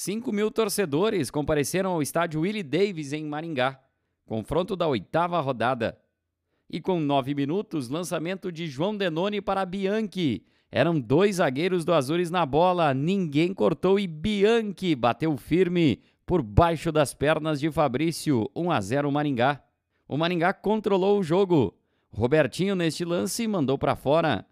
5 mil torcedores compareceram ao estádio Willie Davis em Maringá, confronto da oitava rodada. E com nove minutos, lançamento de João Denoni para Bianchi. Eram dois zagueiros do Azures na bola, ninguém cortou e Bianchi bateu firme por baixo das pernas de Fabrício, 1 a 0 Maringá. O Maringá controlou o jogo. Robertinho, neste lance, mandou para fora.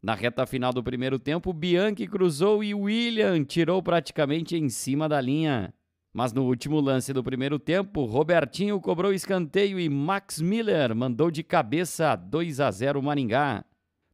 Na reta final do primeiro tempo, Bianchi cruzou e William tirou praticamente em cima da linha. Mas no último lance do primeiro tempo, Robertinho cobrou escanteio e Max Miller mandou de cabeça 2 a 0 Maringá.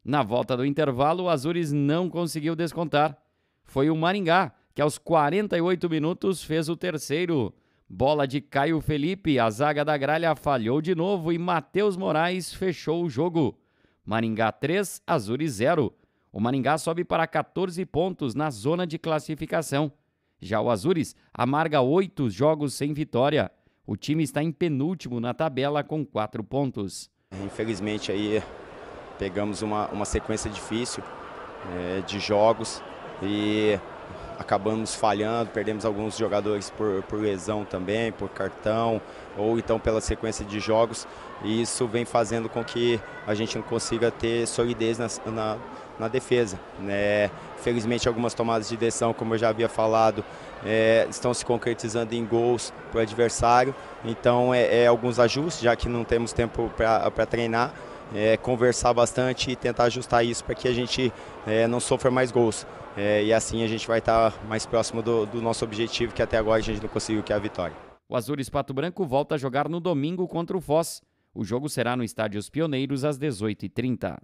Na volta do intervalo, o Azures não conseguiu descontar. Foi o Maringá que aos 48 minutos fez o terceiro. Bola de Caio Felipe, a zaga da gralha falhou de novo e Matheus Moraes fechou o jogo. Maringá 3, Azuri 0. O Maringá sobe para 14 pontos na zona de classificação. Já o Azures amarga oito jogos sem vitória. O time está em penúltimo na tabela com quatro pontos. Infelizmente aí pegamos uma, uma sequência difícil é, de jogos e acabamos falhando, perdemos alguns jogadores por, por lesão também, por cartão, ou então pela sequência de jogos. E isso vem fazendo com que a gente não consiga ter solidez na, na, na defesa. Né? Felizmente, algumas tomadas de decisão, como eu já havia falado, é, estão se concretizando em gols para o adversário. Então, é, é alguns ajustes, já que não temos tempo para treinar é, conversar bastante e tentar ajustar isso para que a gente é, não sofra mais gols. É, e assim a gente vai estar tá mais próximo do, do nosso objetivo, que até agora a gente não conseguiu, que é a vitória. O Azul Espato Branco volta a jogar no domingo contra o Foz. O jogo será no Estádio Os Pioneiros às 18h30.